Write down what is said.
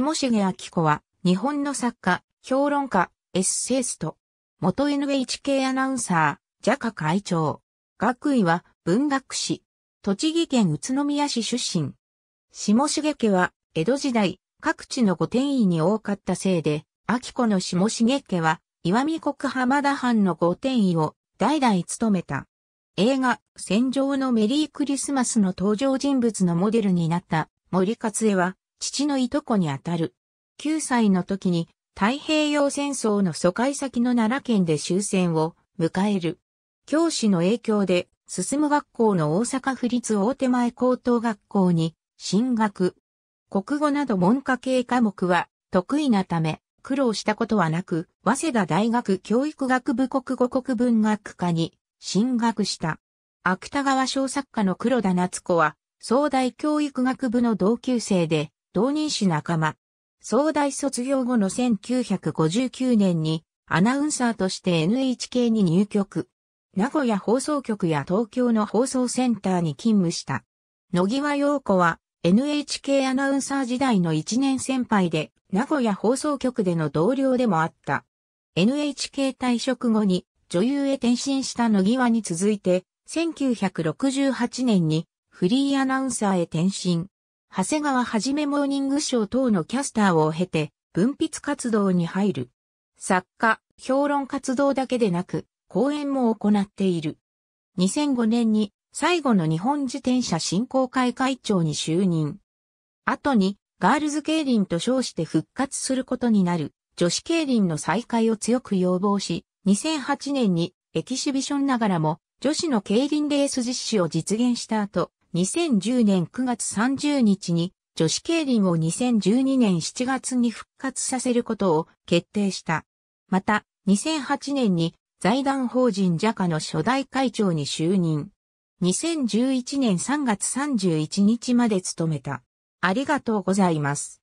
下重明子は、日本の作家、評論家、エッセイスト、元 NHK アナウンサー、ジャカ会長。学位は文学士、栃木県宇都宮市出身。下重家は、江戸時代、各地の御殿移に多かったせいで、明子の下重家は、岩見国浜田藩の御殿移を代々務めた。映画、戦場のメリークリスマスの登場人物のモデルになった森勝恵は、父のいとこにあたる。9歳の時に太平洋戦争の疎開先の奈良県で終戦を迎える。教師の影響で、進む学校の大阪府立大手前高等学校に進学。国語など文科系科目は得意なため、苦労したことはなく、早稲田大学教育学部国語国文学科に進学した。芥川賞作家の黒田夏子は、総大教育学部の同級生で、同人誌仲間。総大卒業後の1959年にアナウンサーとして NHK に入局。名古屋放送局や東京の放送センターに勤務した。野際陽子は NHK アナウンサー時代の一年先輩で名古屋放送局での同僚でもあった。NHK 退職後に女優へ転身した野際に続いて1968年にフリーアナウンサーへ転身。長谷川はじめモーニングショー等のキャスターを経て、文筆活動に入る。作家、評論活動だけでなく、講演も行っている。2005年に最後の日本自転車振興会会長に就任。後に、ガールズ競輪と称して復活することになる、女子競輪の再開を強く要望し、2008年にエキシビションながらも、女子の競輪レース実施を実現した後、2010年9月30日に女子競輪を2012年7月に復活させることを決定した。また、2008年に財団法人ジャカの初代会長に就任。2011年3月31日まで務めた。ありがとうございます。